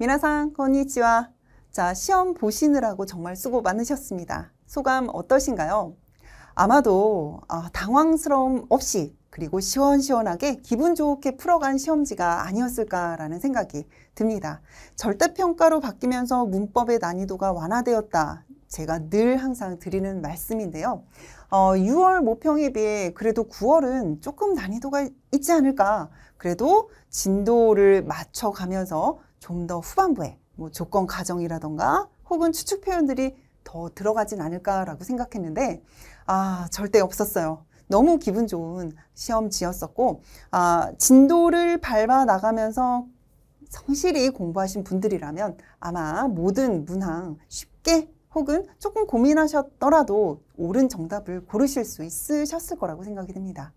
미나상 건니치와 자, 시험 보시느라고 정말 수고 많으셨습니다. 소감 어떠신가요? 아마도 아, 당황스러움 없이 그리고 시원시원하게 기분 좋게 풀어간 시험지가 아니었을까라는 생각이 듭니다. 절대평가로 바뀌면서 문법의 난이도가 완화되었다. 제가 늘 항상 드리는 말씀인데요. 어, 6월 모평에 비해 그래도 9월은 조금 난이도가 있지 않을까. 그래도 진도를 맞춰가면서 좀더 후반부에 뭐 조건 가정이라던가 혹은 추측 표현들이 더 들어가진 않을까라고 생각했는데 아 절대 없었어요. 너무 기분 좋은 시험지였었고 아 진도를 밟아 나가면서 성실히 공부하신 분들이라면 아마 모든 문항 쉽게 혹은 조금 고민하셨더라도 옳은 정답을 고르실 수 있으셨을 거라고 생각이 됩니다.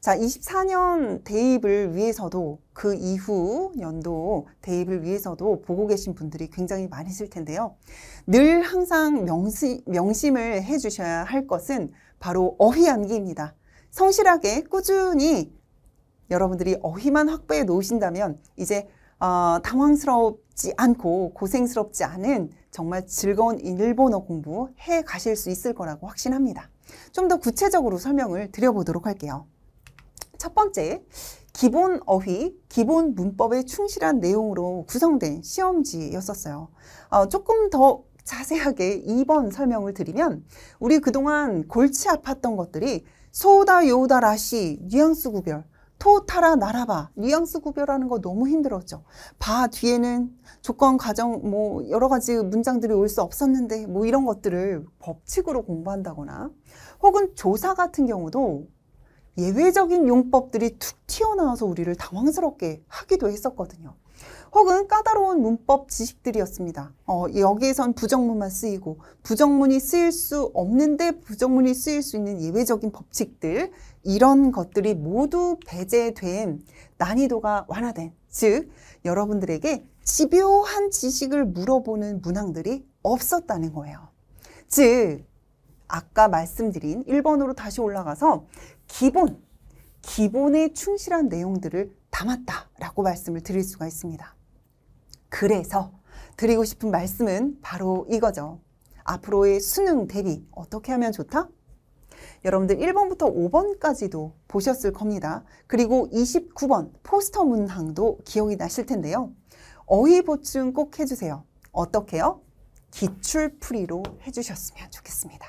자, 24년 대입을 위해서도 그 이후 연도 대입을 위해서도 보고 계신 분들이 굉장히 많으실 텐데요. 늘 항상 명시, 명심을 해 주셔야 할 것은 바로 어휘 암기입니다. 성실하게 꾸준히 여러분들이 어휘만 확보해 놓으신다면 이제 어, 당황스러워 지 않고 고생스럽지 않은 정말 즐거운 일본어 공부 해 가실 수 있을 거라고 확신합니다. 좀 더 구체적으로 설명을 드려보도록 할게요. 첫 번째, 기본 어휘, 기본 문법에 충실한 내용으로 구성된 시험지였었어요. 어, 조금 더 자세하게 2번 설명을 드리면 우리 그동안 골치 아팠던 것들이 소다, 요다, 라시, 뉘앙스 구별, 토타라 나라바 뉘앙스 구별하는 거 너무 힘들었죠. 바 뒤에는 조건 가정 뭐 여러 가지 문장들이 올 수 없었는데 뭐 이런 것들을 법칙으로 공부한다거나 혹은 조사 같은 경우도 예외적인 용법들이 툭 튀어나와서 우리를 당황스럽게 하기도 했었거든요. 혹은 까다로운 문법 지식들이었습니다. 어, 여기에선 부정문만 쓰이고 부정문이 쓰일 수 없는데 부정문이 쓰일 수 있는 예외적인 법칙들 이런 것들이 모두 배제된 난이도가 완화된 즉 여러분들에게 집요한 지식을 물어보는 문항들이 없었다는 거예요. 즉 아까 말씀드린 1번으로 다시 올라가서 기본, 기본에 충실한 내용들을 담았다라고 말씀을 드릴 수가 있습니다. 그래서 드리고 싶은 말씀은 바로 이거죠. 앞으로의 수능 대비 어떻게 하면 좋다? 여러분들 1번부터 5번까지도 보셨을 겁니다. 그리고 29번 포스터 문항도 기억이 나실 텐데요. 어휘 보충 꼭 해주세요. 어떻게요? 기출풀이로 해주셨으면 좋겠습니다.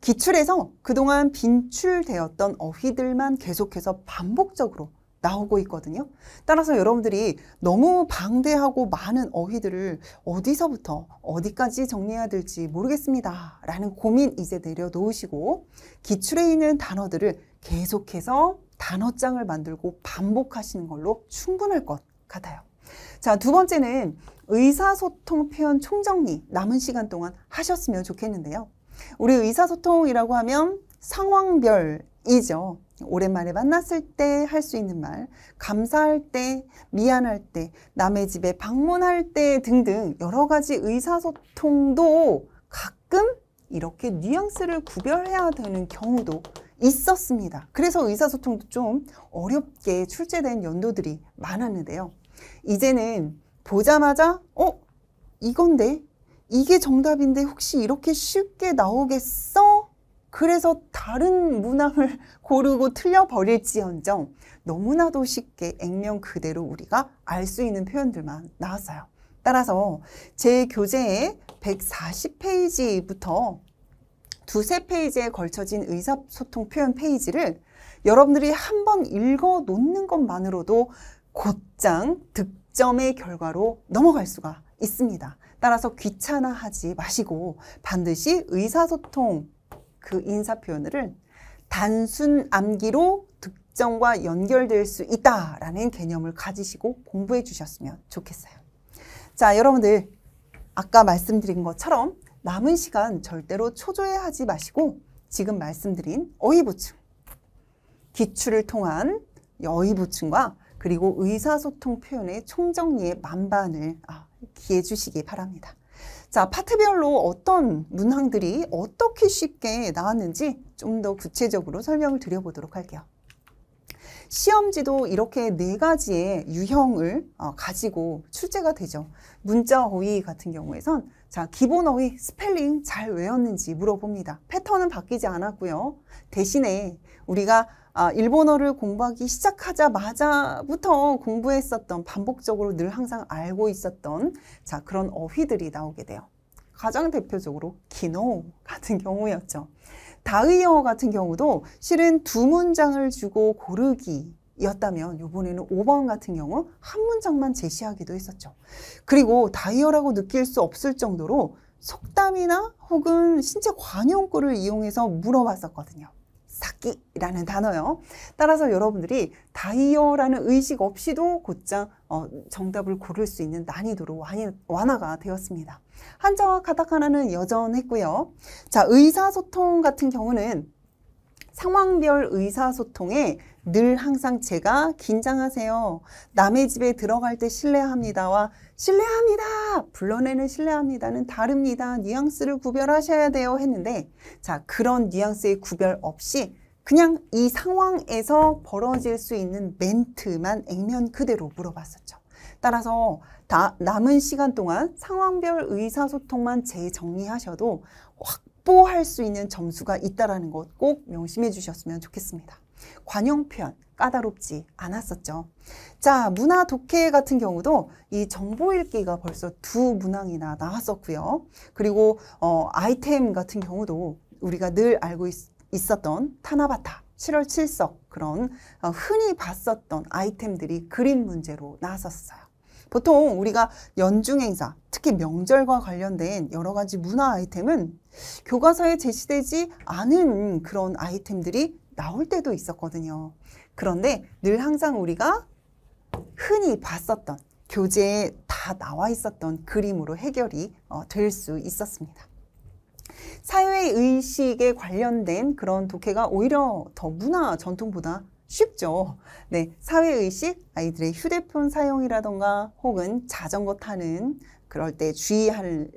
기출에서 그동안 빈출되었던 어휘들만 계속해서 반복적으로 나오고 있거든요. 따라서 여러분들이 너무 방대하고 많은 어휘들을 어디서부터 어디까지 정리해야 될지 모르겠습니다. 라는 고민 이제 내려놓으시고 기출에 있는 단어들을 계속해서 단어장을 만들고 반복하시는 걸로 충분할 것 같아요. 자, 두 번째는 의사소통 표현 총정리 남은 시간 동안 하셨으면 좋겠는데요. 우리 의사소통이라고 하면 상황별이죠. 오랜만에 만났을 때 할 수 있는 말, 감사할 때, 미안할 때, 남의 집에 방문할 때 등등 여러 가지 의사소통도 가끔 이렇게 뉘앙스를 구별해야 되는 경우도 있었습니다. 그래서 의사소통도 좀 어렵게 출제된 연도들이 많았는데요. 이제는 보자마자 어? 이건데? 이게 정답인데 혹시 이렇게 쉽게 나오겠어? 그래서 다른 문항을 고르고 틀려버릴지언정 너무나도 쉽게 액면 그대로 우리가 알 수 있는 표현들만 나왔어요. 따라서 제 교재의 140페이지부터 두세 페이지에 걸쳐진 의사소통 표현 페이지를 여러분들이 한번 읽어 놓는 것만으로도 곧장 득점의 결과로 넘어갈 수가 있습니다. 따라서 귀찮아하지 마시고 반드시 의사소통 그 인사 표현을 단순 암기로 득점과 연결될 수 있다라는 개념을 가지시고 공부해 주셨으면 좋겠어요. 자, 여러분들 아까 말씀드린 것처럼 남은 시간 절대로 초조해하지 마시고 지금 말씀드린 어휘보충, 기출을 통한 어휘보충과 그리고 의사소통 표현의 총정리의 만반을 아, 기해 주시기 바랍니다. 자, 파트별로 어떤 문항들이 어떻게 쉽게 나왔는지 좀 더 구체적으로 설명을 드려보도록 할게요. 시험지도 이렇게 네 가지의 유형을 어, 가지고 출제가 되죠. 문자 어휘 같은 경우에선 자 기본 어휘 스펠링 잘 외웠는지 물어봅니다. 패턴은 바뀌지 않았고요. 대신에 우리가 아, 일본어를 공부하기 시작하자마자부터 공부했었던 반복적으로 늘 항상 알고 있었던 자 그런 어휘들이 나오게 돼요. 가장 대표적으로 기노 같은 경우였죠. 다의어 같은 경우도 실은 두 문장을 주고 고르기 였다면 이번에는 5번 같은 경우 한 문장만 제시하기도 했었죠. 그리고 다이어라고 느낄 수 없을 정도로 속담이나 혹은 신체 관용구를 이용해서 물어봤었거든요. 삭기라는 단어요. 따라서 여러분들이 다이어라는 의식 없이도 곧장 어, 정답을 고를 수 있는 난이도로 완화가 되었습니다. 한자와 카타카나는 여전했고요. 자, 의사소통 같은 경우는 상황별 의사소통에 늘 항상 제가 긴장하세요. 남의 집에 들어갈 때 신뢰합니다와 신뢰합니다. 불러내는 신뢰합니다는 다릅니다. 뉘앙스를 구별하셔야 돼요 했는데 자 그런 뉘앙스의 구별 없이 그냥 이 상황에서 벌어질 수 있는 멘트만 액면 그대로 물어봤었죠. 따라서 다 남은 시간 동안 상황별 의사소통만 재정리하셔도 확 확보할 수 있는 점수가 있다라는 것 꼭 명심해 주셨으면 좋겠습니다. 관용편 까다롭지 않았었죠. 자, 문화 독해 같은 경우도 이 정보 읽기가 벌써 두 문항이나 나왔었고요. 그리고 어, 아이템 같은 경우도 우리가 늘 알고 있, 있었던 타나바타, 7월 7석 그런 어, 흔히 봤었던 아이템들이 그림 문제로 나왔었어요. 보통 우리가 연중 행사, 특히 명절과 관련된 여러 가지 문화 아이템은 교과서에 제시되지 않은 그런 아이템들이 나올 때도 있었거든요. 그런데 늘 항상 우리가 흔히 봤었던 교재에 다 나와 있었던 그림으로 해결이 어, 될수 있었습니다. 사회의식에 관련된 그런 독해가 오히려 더 문화 전통보다 쉽죠. 네, 사회의식, 아이들의 휴대폰 사용이라던가 혹은 자전거 타는 그럴 때 주의할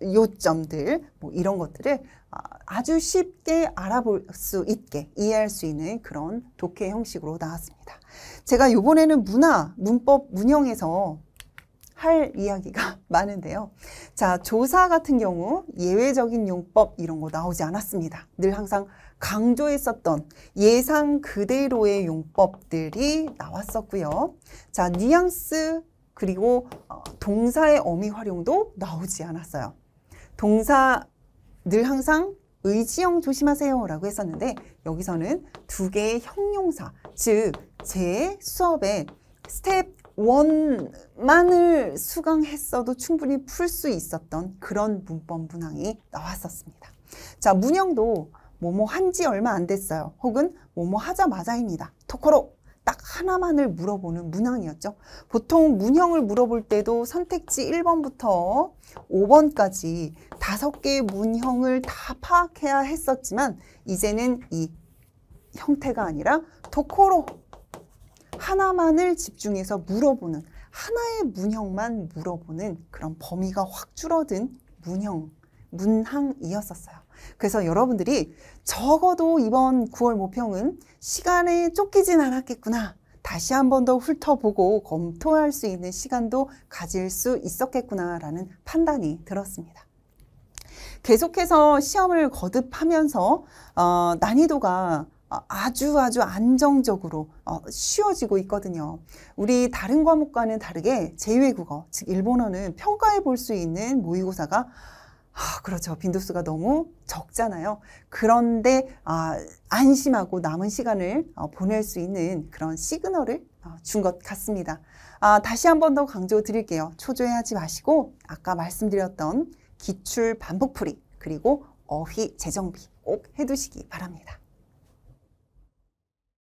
요점들 뭐 이런 것들을 아, 아주 쉽게 알아볼 수 있게 이해할 수 있는 그런 독해 형식으로 나왔습니다. 제가 이번에는 문화, 문법, 문형에서 할 이야기가 많은데요. 자, 조사 같은 경우 예외적인 용법 이런 거 나오지 않았습니다. 늘 항상 강조했었던 예상 그대로의 용법들이 나왔었고요. 자, 뉘앙스 그리고 어, 동사의 어미 활용도 나오지 않았어요. 동사 늘 항상 의지형 조심하세요 라고 했었는데 여기서는 두 개의 형용사 즉 제 수업에 스텝 1만을 수강했어도 충분히 풀 수 있었던 그런 문법 문항이 나왔었습니다. 자 문형도 뭐뭐 한 지 얼마 안 됐어요 혹은 뭐뭐 하자마자입니다. 토코로 딱 하나만을 물어보는 문항이었죠. 보통 문형을 물어볼 때도 선택지 1번부터 5번까지 다섯 개의 문형을 다 파악해야 했었지만 이제는 이 형태가 아니라 도코로 하나만을 집중해서 물어보는 하나의 문형만 물어보는 그런 범위가 확 줄어든 문형 문항이었었어요. 그래서 여러분들이 적어도 이번 9월 모평은 시간에 쫓기진 않았겠구나. 다시 한 번 더 훑어보고 검토할 수 있는 시간도 가질 수 있었겠구나라는 판단이 들었습니다. 계속해서 시험을 거듭하면서 어, 난이도가 어, 아주 아주 안정적으로 어, 쉬워지고 있거든요. 우리 다른 과목과는 다르게 제외국어즉 일본어는 평가해 볼 수 있는 모의고사가 아, 그렇죠. 빈도수가 너무 적잖아요. 그런데 아, 안심하고 남은 시간을 어, 보낼 수 있는 그런 시그널을 어, 준 것 같습니다. 아, 다시 한 번 더 강조 드릴게요. 초조해하지 마시고 아까 말씀드렸던 기출 반복풀이 그리고 어휘 재정비 꼭 해두시기 바랍니다.